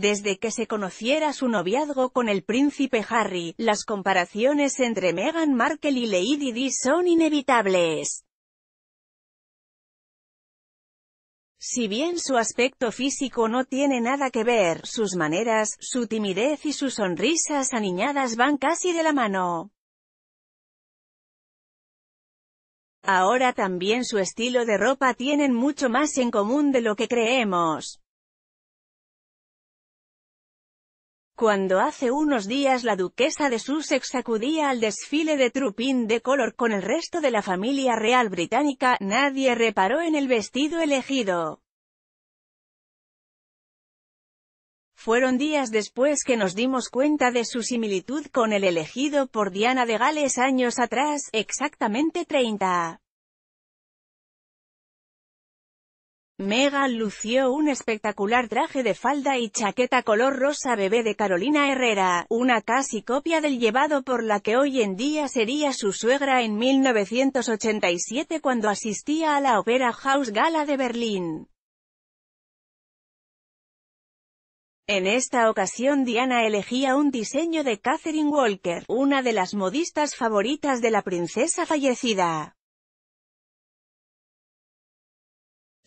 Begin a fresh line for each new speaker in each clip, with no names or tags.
Desde que se conociera su noviazgo con el príncipe Harry, las comparaciones entre Meghan Markle y Lady Di son inevitables. Si bien su aspecto físico no tiene nada que ver, sus maneras, su timidez y sus sonrisas aniñadas van casi de la mano. Ahora también su estilo de ropa tienen mucho más en común de lo que creemos. cuando hace unos días la duquesa de Sussex acudía al desfile de trupín de color con el resto de la familia real británica, nadie reparó en el vestido elegido. Fueron días después que nos dimos cuenta de su similitud con el elegido por Diana de Gales años atrás, exactamente 30. Megan lució un espectacular traje de falda y chaqueta color rosa bebé de Carolina Herrera, una casi copia del llevado por la que hoy en día sería su suegra en 1987 cuando asistía a la Opera House Gala de Berlín. En esta ocasión Diana elegía un diseño de Catherine Walker, una de las modistas favoritas de la princesa fallecida.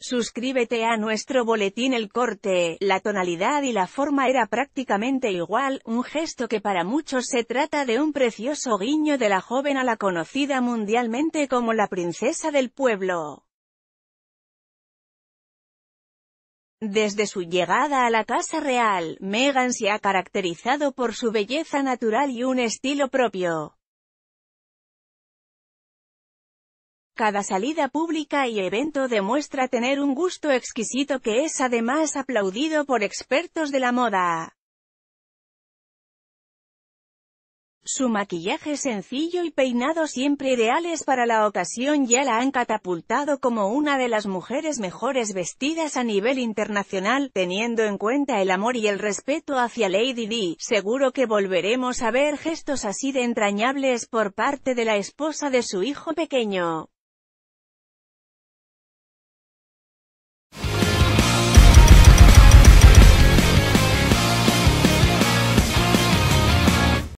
Suscríbete a nuestro boletín El corte, la tonalidad y la forma era prácticamente igual, un gesto que para muchos se trata de un precioso guiño de la joven a la conocida mundialmente como la princesa del pueblo. Desde su llegada a la Casa Real, Meghan se ha caracterizado por su belleza natural y un estilo propio. Cada salida pública y evento demuestra tener un gusto exquisito que es además aplaudido por expertos de la moda. Su maquillaje sencillo y peinado siempre ideales para la ocasión ya la han catapultado como una de las mujeres mejores vestidas a nivel internacional, teniendo en cuenta el amor y el respeto hacia Lady Di. Seguro que volveremos a ver gestos así de entrañables por parte de la esposa de su hijo pequeño.